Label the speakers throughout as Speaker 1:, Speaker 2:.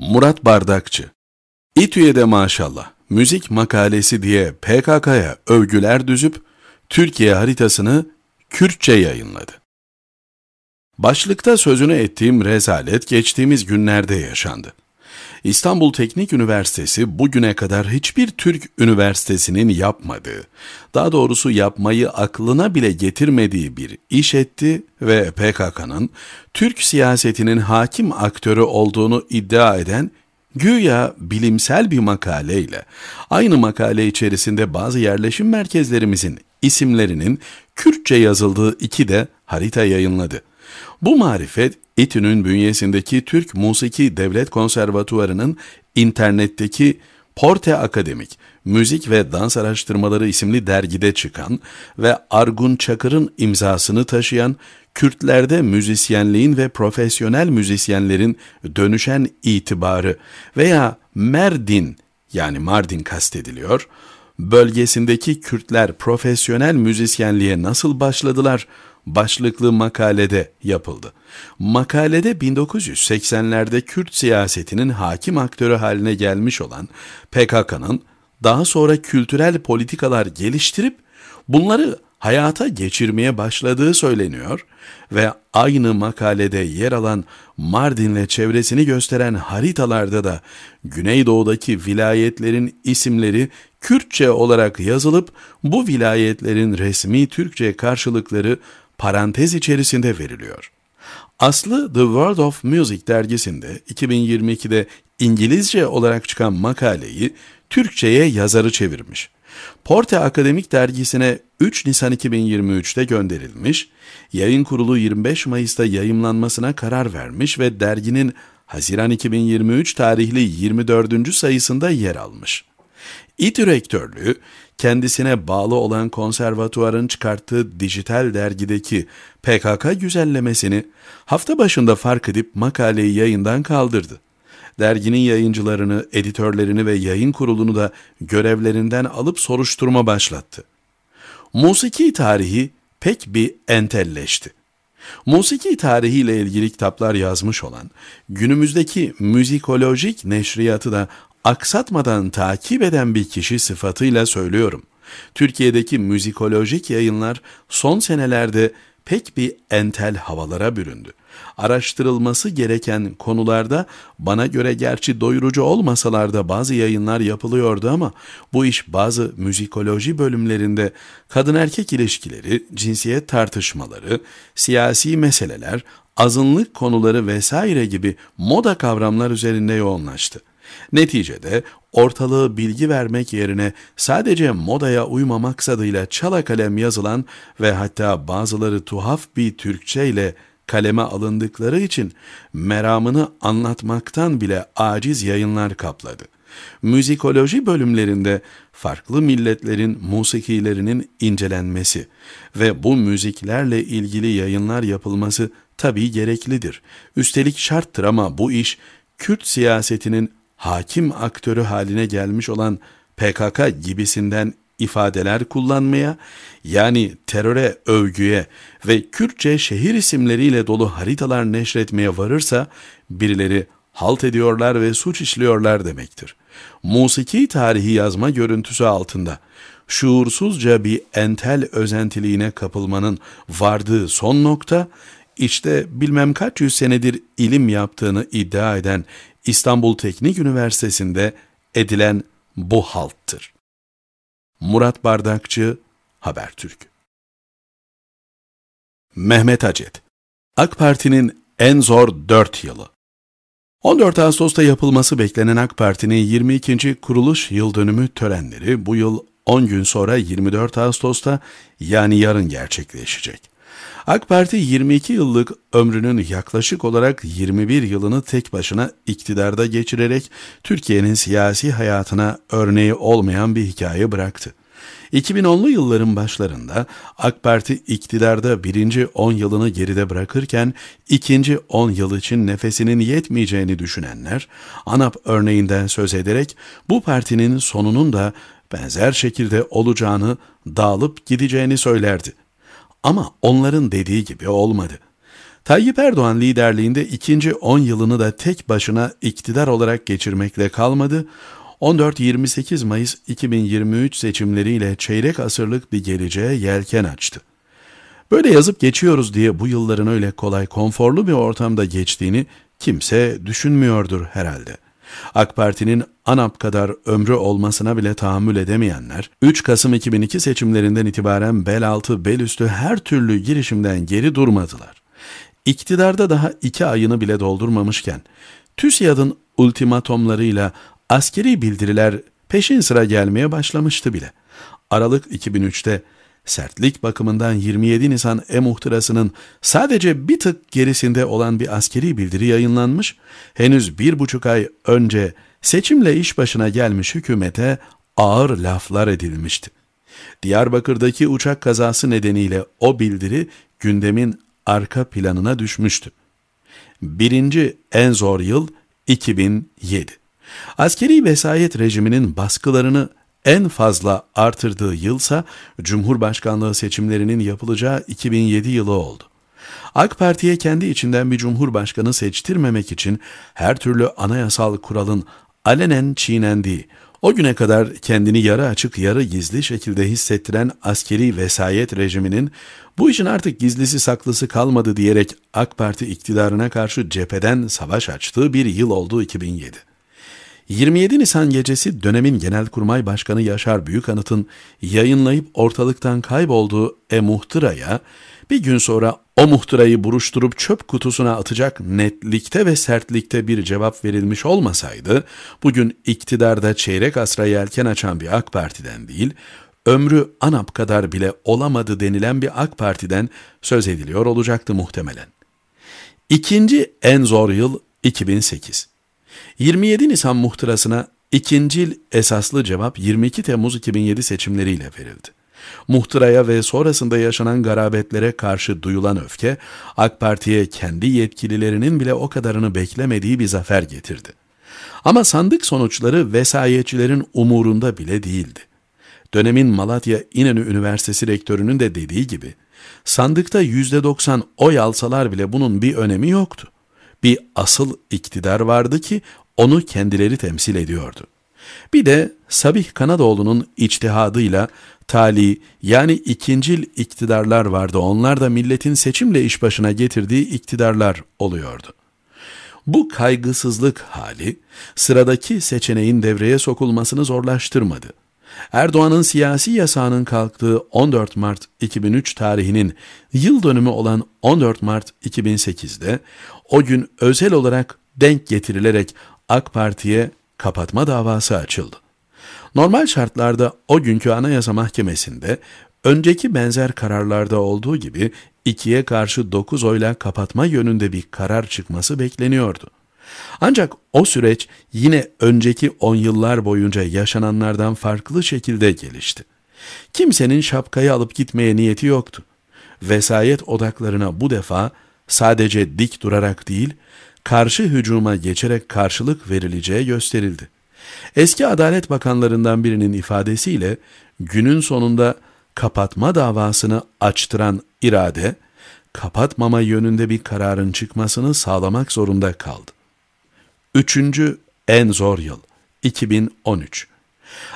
Speaker 1: Murat Bardakçı İTÜ'ye maşallah müzik makalesi diye PKK'ya övgüler düzüp Türkiye haritasını Kürtçe yayınladı. Başlıkta sözünü ettiğim rezalet geçtiğimiz günlerde yaşandı. İstanbul Teknik Üniversitesi bugüne kadar hiçbir Türk üniversitesinin yapmadığı, daha doğrusu yapmayı aklına bile getirmediği bir iş etti ve PKK'nın Türk siyasetinin hakim aktörü olduğunu iddia eden Güya bilimsel bir makaleyle, aynı makale içerisinde bazı yerleşim merkezlerimizin isimlerinin Kürtçe yazıldığı iki de harita yayınladı. Bu marifet İTÜ'nün bünyesindeki Türk Musiki Devlet Konservatuvarı'nın internetteki Porte Akademik Müzik ve Dans Araştırmaları isimli dergide çıkan ve Argun Çakır'ın imzasını taşıyan Kürtlerde müzisyenliğin ve profesyonel müzisyenlerin dönüşen itibarı veya Merdin yani Mardin kastediliyor, bölgesindeki Kürtler profesyonel müzisyenliğe nasıl başladılar, başlıklı makalede yapıldı. Makalede 1980'lerde Kürt siyasetinin hakim aktörü haline gelmiş olan PKK'nın daha sonra kültürel politikalar geliştirip bunları hayata geçirmeye başladığı söyleniyor ve aynı makalede yer alan Mardin'le çevresini gösteren haritalarda da Güneydoğu'daki vilayetlerin isimleri Kürtçe olarak yazılıp bu vilayetlerin resmi Türkçe karşılıkları parantez içerisinde veriliyor. Aslı The World of Music dergisinde 2022'de İngilizce olarak çıkan makaleyi Türkçe'ye yazarı çevirmiş. Porte Akademik dergisine 3 Nisan 2023'te gönderilmiş, yayın kurulu 25 Mayıs'ta yayımlanmasına karar vermiş ve derginin Haziran 2023 tarihli 24. sayısında yer almış. İTÜ kendisine bağlı olan konservatuvarın çıkarttığı dijital dergideki PKK güzellemesini hafta başında fark edip makaleyi yayından kaldırdı. Derginin yayıncılarını, editörlerini ve yayın kurulunu da görevlerinden alıp soruşturma başlattı. Musiki tarihi pek bir entelleşti. Musiki tarihiyle ilgili kitaplar yazmış olan, günümüzdeki müzikolojik neşriyatı da aksatmadan takip eden bir kişi sıfatıyla söylüyorum. Türkiye'deki müzikolojik yayınlar son senelerde pek bir entel havalara büründü. Araştırılması gereken konularda bana göre gerçi doyurucu olmasalar da bazı yayınlar yapılıyordu ama bu iş bazı müzikoloji bölümlerinde kadın erkek ilişkileri, cinsiyet tartışmaları, siyasi meseleler, azınlık konuları vesaire gibi moda kavramlar üzerinde yoğunlaştı. Neticede ortalığı bilgi vermek yerine sadece modaya uymamak maksadıyla çala kalem yazılan ve hatta bazıları tuhaf bir Türkçe ile kaleme alındıkları için meramını anlatmaktan bile aciz yayınlar kapladı. Müzikoloji bölümlerinde farklı milletlerin musikilerinin incelenmesi ve bu müziklerle ilgili yayınlar yapılması tabii gereklidir. Üstelik şarttır ama bu iş Kürt siyasetinin hakim aktörü haline gelmiş olan PKK gibisinden ifadeler kullanmaya, yani teröre övgüye ve Kürtçe şehir isimleriyle dolu haritalar neşretmeye varırsa, birileri halt ediyorlar ve suç işliyorlar demektir. Musiki tarihi yazma görüntüsü altında, şuursuzca bir entel özentiliğine kapılmanın vardığı son nokta, işte bilmem kaç yüz senedir ilim yaptığını iddia eden İstanbul Teknik Üniversitesi'nde edilen bu halttır. Murat Bardakçı, Habertürk Mehmet Acet AK Parti'nin en zor 4 yılı 14 Ağustos'ta yapılması beklenen AK Parti'nin 22. kuruluş yıl dönümü törenleri bu yıl 10 gün sonra 24 Ağustos'ta yani yarın gerçekleşecek. AK Parti 22 yıllık ömrünün yaklaşık olarak 21 yılını tek başına iktidarda geçirerek Türkiye'nin siyasi hayatına örneği olmayan bir hikaye bıraktı. 2010'lu yılların başlarında AK Parti iktidarda birinci 10 yılını geride bırakırken ikinci 10 yıl için nefesinin yetmeyeceğini düşünenler ANAP örneğinden söz ederek bu partinin sonunun da benzer şekilde olacağını, dağılıp gideceğini söylerdi. Ama onların dediği gibi olmadı. Tayyip Erdoğan liderliğinde ikinci 10 yılını da tek başına iktidar olarak geçirmekle kalmadı, 14-28 Mayıs 2023 seçimleriyle çeyrek asırlık bir geleceğe yelken açtı. Böyle yazıp geçiyoruz diye bu yılların öyle kolay konforlu bir ortamda geçtiğini kimse düşünmüyordur herhalde.'' AK Parti'nin ANAP kadar ömrü olmasına bile tahammül edemeyenler, 3 Kasım 2002 seçimlerinden itibaren bel altı bel üstü her türlü girişimden geri durmadılar. İktidarda daha iki ayını bile doldurmamışken, TÜSİAD'ın ultimatomlarıyla askeri bildiriler peşin sıra gelmeye başlamıştı bile. Aralık 2003'te sertlik bakımından 27 Nisan E muhtırasının sadece bir tık gerisinde olan bir askeri bildiri yayınlanmış, henüz bir buçuk ay önce seçimle iş başına gelmiş hükümete ağır laflar edilmişti. Diyarbakır'daki uçak kazası nedeniyle o bildiri gündemin arka planına düşmüştü. Birinci en zor yıl 2007. Askeri vesayet rejiminin baskılarını en fazla artırdığı yılsa Cumhurbaşkanlığı seçimlerinin yapılacağı 2007 yılı oldu. AK Parti'ye kendi içinden bir cumhurbaşkanı seçtirmemek için her türlü anayasal kuralın alenen çiğnendiği, o güne kadar kendini yarı açık yarı gizli şekilde hissettiren askeri vesayet rejiminin bu işin artık gizlisi saklısı kalmadı diyerek AK Parti iktidarına karşı cepheden savaş açtığı bir yıl oldu 2007. 27 Nisan gecesi dönemin Genelkurmay Başkanı Yaşar Büyükanıt'ın yayınlayıp ortalıktan kaybolduğu E Muhtıra'ya bir gün sonra o muhtırayı buruşturup çöp kutusuna atacak netlikte ve sertlikte bir cevap verilmiş olmasaydı, bugün iktidarda çeyrek asra yelken açan bir AK Parti'den değil, ömrü ANAP kadar bile olamadı denilen bir AK Parti'den söz ediliyor olacaktı muhtemelen. İkinci en zor yıl 2008. 27 Nisan muhtırasına ikincil esaslı cevap 22 Temmuz 2007 seçimleriyle verildi. Muhtıraya ve sonrasında yaşanan garabetlere karşı duyulan öfke, AK Parti'ye kendi yetkililerinin bile o kadarını beklemediği bir zafer getirdi. Ama sandık sonuçları vesayetçilerin umurunda bile değildi. Dönemin Malatya İnönü Üniversitesi rektörünün de dediği gibi, sandıkta %90 oy alsalar bile bunun bir önemi yoktu bir asıl iktidar vardı ki onu kendileri temsil ediyordu. Bir de Sabih Kanadoğlu'nun içtihadıyla tali yani ikincil iktidarlar vardı. Onlar da milletin seçimle iş başına getirdiği iktidarlar oluyordu. Bu kaygısızlık hali sıradaki seçeneğin devreye sokulmasını zorlaştırmadı. Erdoğan'ın siyasi yasağının kalktığı 14 Mart 2003 tarihinin yıl dönümü olan 14 Mart 2008'de o gün özel olarak denk getirilerek AK Parti'ye kapatma davası açıldı. Normal şartlarda o günkü Anayasa Mahkemesi'nde önceki benzer kararlarda olduğu gibi ikiye karşı 9 oyla kapatma yönünde bir karar çıkması bekleniyordu. Ancak o süreç yine önceki on yıllar boyunca yaşananlardan farklı şekilde gelişti. Kimsenin şapkayı alıp gitmeye niyeti yoktu. Vesayet odaklarına bu defa sadece dik durarak değil, karşı hücuma geçerek karşılık verileceği gösterildi. Eski adalet bakanlarından birinin ifadesiyle günün sonunda kapatma davasını açtıran irade, kapatmama yönünde bir kararın çıkmasını sağlamak zorunda kaldı. Üçüncü en zor yıl 2013.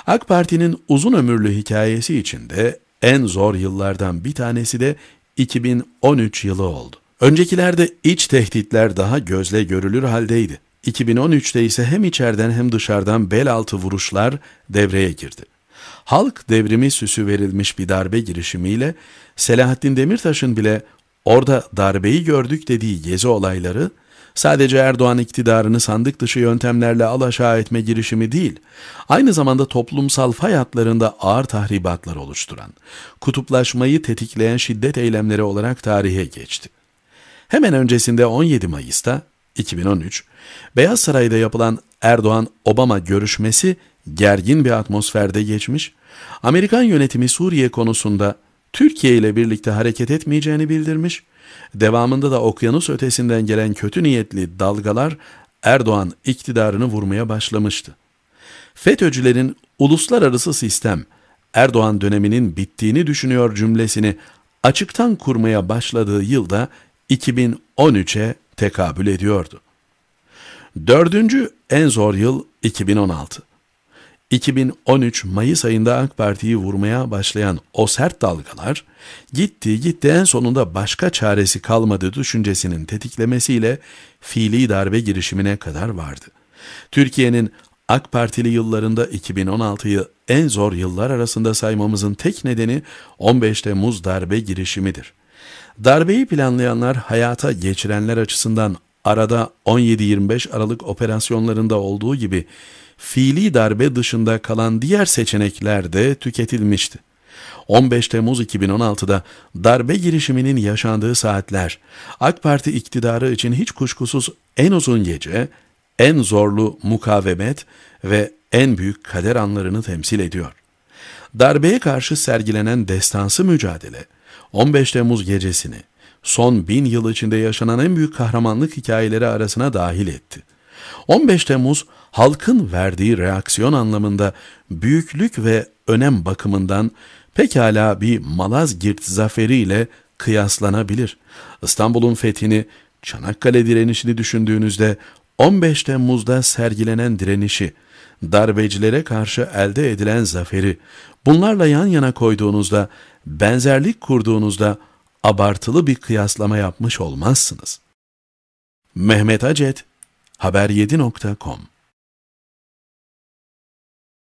Speaker 1: AK Parti'nin uzun ömürlü hikayesi içinde en zor yıllardan bir tanesi de 2013 yılı oldu. Öncekilerde iç tehditler daha gözle görülür haldeydi. 2013'te ise hem içeriden hem dışarıdan bel altı vuruşlar devreye girdi. Halk devrimi süsü verilmiş bir darbe girişimiyle Selahattin Demirtaş'ın bile orada darbeyi gördük dediği gezi olayları Sadece Erdoğan iktidarını sandık dışı yöntemlerle alaşağı etme girişimi değil, aynı zamanda toplumsal fay hatlarında ağır tahribatlar oluşturan, kutuplaşmayı tetikleyen şiddet eylemleri olarak tarihe geçti. Hemen öncesinde 17 Mayıs'ta 2013, Beyaz Saray'da yapılan Erdoğan-Obama görüşmesi gergin bir atmosferde geçmiş, Amerikan yönetimi Suriye konusunda Türkiye ile birlikte hareket etmeyeceğini bildirmiş Devamında da okyanus ötesinden gelen kötü niyetli dalgalar Erdoğan iktidarını vurmaya başlamıştı. FETÖ'cülerin uluslararası sistem Erdoğan döneminin bittiğini düşünüyor cümlesini açıktan kurmaya başladığı yılda 2013'e tekabül ediyordu. Dördüncü en zor yıl 2016. 2013 Mayıs ayında AK Parti'yi vurmaya başlayan o sert dalgalar gitti gitti en sonunda başka çaresi kalmadı düşüncesinin tetiklemesiyle fiili darbe girişimine kadar vardı. Türkiye'nin AK Partili yıllarında 2016'yı en zor yıllar arasında saymamızın tek nedeni 15 Temmuz darbe girişimidir. Darbeyi planlayanlar hayata geçirenler açısından arada 17-25 Aralık operasyonlarında olduğu gibi fiili darbe dışında kalan diğer seçenekler de tüketilmişti. 15 Temmuz 2016'da darbe girişiminin yaşandığı saatler, AK Parti iktidarı için hiç kuşkusuz en uzun gece, en zorlu mukavemet ve en büyük kader anlarını temsil ediyor. Darbeye karşı sergilenen destansı mücadele, 15 Temmuz gecesini son bin yıl içinde yaşanan en büyük kahramanlık hikayeleri arasına dahil etti. 15 Temmuz halkın verdiği reaksiyon anlamında büyüklük ve önem bakımından pekala bir Malazgirt zaferiyle kıyaslanabilir. İstanbul'un fethini, Çanakkale direnişini düşündüğünüzde 15 Temmuz'da sergilenen direnişi, darbecilere karşı elde edilen zaferi, bunlarla yan yana koyduğunuzda, benzerlik kurduğunuzda abartılı bir kıyaslama yapmış olmazsınız. Mehmet Acet, haber7.com